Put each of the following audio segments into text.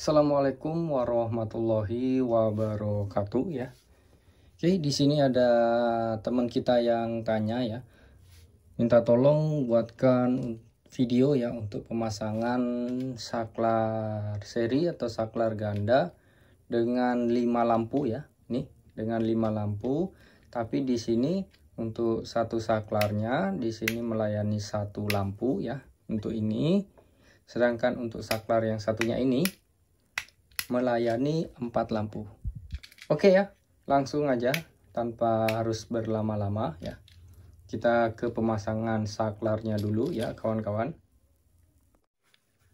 Assalamualaikum warahmatullahi wabarakatuh ya. Oke, di sini ada teman kita yang tanya ya. Minta tolong buatkan video ya untuk pemasangan saklar seri atau saklar ganda dengan 5 lampu ya. Nih, dengan 5 lampu, tapi di sini untuk satu saklarnya di sini melayani satu lampu ya untuk ini. Sedangkan untuk saklar yang satunya ini melayani empat lampu. Oke ya, langsung aja tanpa harus berlama-lama ya. Kita ke pemasangan saklarnya dulu ya kawan-kawan.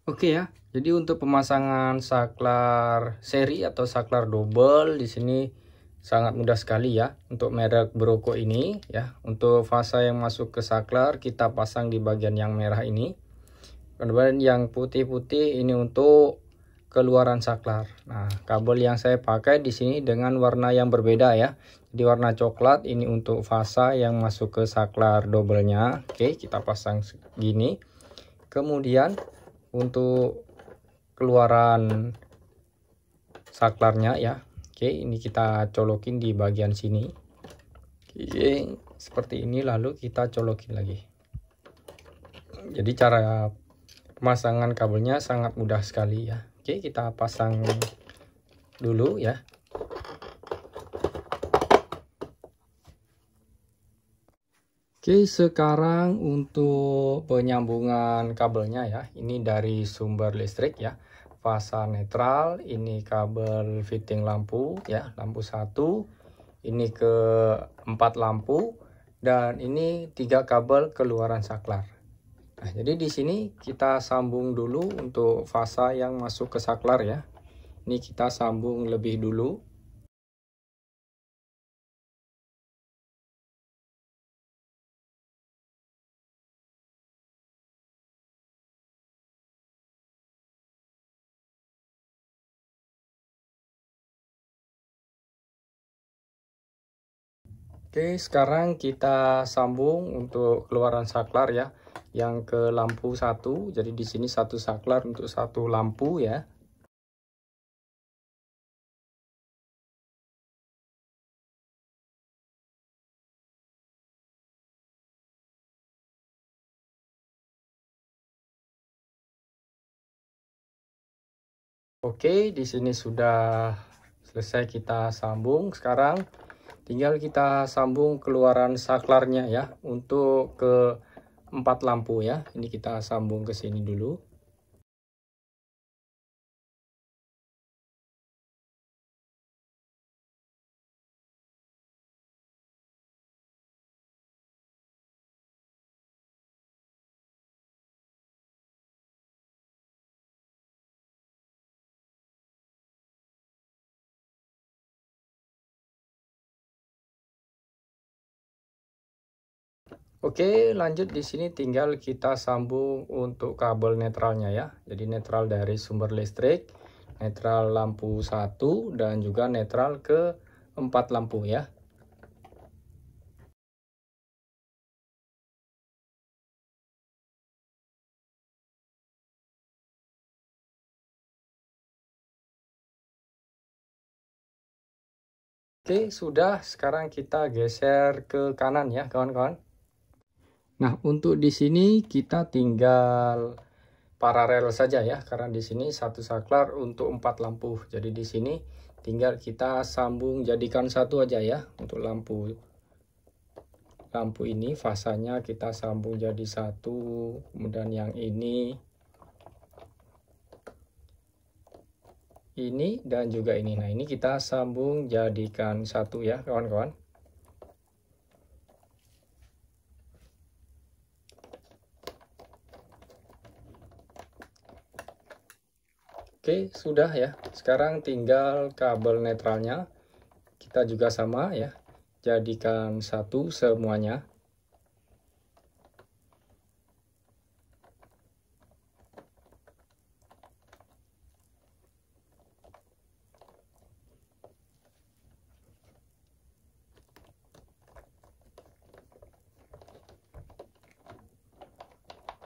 Oke ya, jadi untuk pemasangan saklar seri atau saklar double di sini sangat mudah sekali ya untuk merek Broco ini ya. Untuk fasa yang masuk ke saklar kita pasang di bagian yang merah ini. Kemudian yang putih-putih ini untuk keluaran saklar. Nah, kabel yang saya pakai di sini dengan warna yang berbeda ya. Jadi warna coklat ini untuk fasa yang masuk ke saklar dobelnya. Oke, kita pasang segini. Kemudian untuk keluaran saklarnya ya. Oke, ini kita colokin di bagian sini. Oke, seperti ini lalu kita colokin lagi. Jadi cara pemasangan kabelnya sangat mudah sekali ya. Oke, kita pasang dulu ya. Oke, sekarang untuk penyambungan kabelnya ya. Ini dari sumber listrik ya. Fasa netral, ini kabel fitting lampu ya, lampu satu Ini ke empat lampu dan ini tiga kabel keluaran saklar. Nah, jadi di sini kita sambung dulu untuk fasa yang masuk ke saklar ya. Ini kita sambung lebih dulu. Oke, sekarang kita sambung untuk keluaran saklar ya yang ke lampu satu jadi di sini satu saklar untuk satu lampu ya Oke, di sini sudah selesai kita sambung. Sekarang tinggal kita sambung keluaran saklarnya ya untuk ke empat lampu ya. Ini kita sambung ke sini dulu. Oke, lanjut di sini tinggal kita sambung untuk kabel netralnya ya. Jadi netral dari sumber listrik, netral lampu 1 dan juga netral ke 4 lampu ya. Oke, sudah. Sekarang kita geser ke kanan ya, kawan-kawan. Nah, untuk di sini kita tinggal paralel saja ya, karena di sini satu saklar untuk empat lampu. Jadi di sini tinggal kita sambung jadikan satu aja ya untuk lampu. Lampu ini fasanya kita sambung jadi satu, kemudian yang ini ini dan juga ini. Nah, ini kita sambung jadikan satu ya, kawan-kawan. Oke, sudah ya. Sekarang tinggal kabel netralnya. Kita juga sama ya. Jadikan satu semuanya.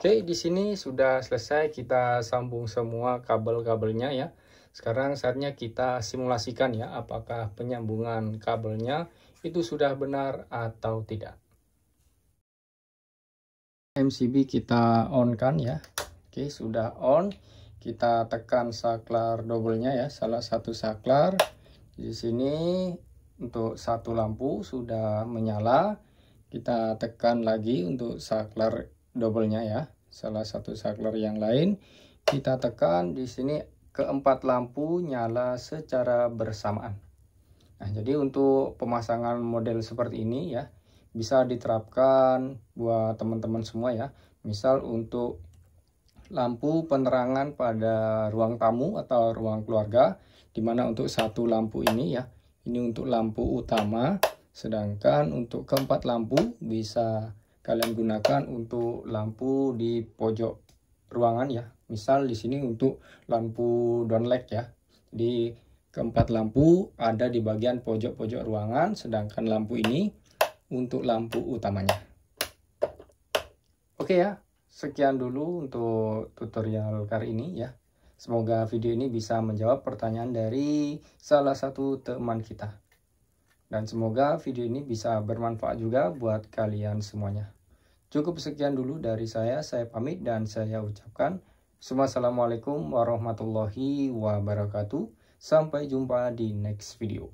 Oke, di sini sudah selesai kita sambung semua kabel-kabelnya ya. Sekarang saatnya kita simulasikan ya apakah penyambungan kabelnya itu sudah benar atau tidak. MCB kita on kan ya. Oke, sudah on. Kita tekan saklar double-nya ya, salah satu saklar. Di sini untuk satu lampu sudah menyala. Kita tekan lagi untuk saklar double ya salah satu saklar yang lain kita tekan di sini keempat lampu nyala secara bersamaan nah jadi untuk pemasangan model seperti ini ya bisa diterapkan buat teman-teman semua ya misal untuk lampu penerangan pada ruang tamu atau ruang keluarga dimana untuk satu lampu ini ya ini untuk lampu utama sedangkan untuk keempat lampu bisa kalian gunakan untuk lampu di pojok ruangan ya misal di sini untuk lampu downlight ya di keempat lampu ada di bagian pojok-pojok ruangan sedangkan lampu ini untuk lampu utamanya oke ya sekian dulu untuk tutorial kali ini ya Semoga video ini bisa menjawab pertanyaan dari salah satu teman kita. Dan semoga video ini bisa bermanfaat juga buat kalian semuanya. Cukup sekian dulu dari saya, saya pamit dan saya ucapkan Assalamualaikum warahmatullahi wabarakatuh. Sampai jumpa di next video.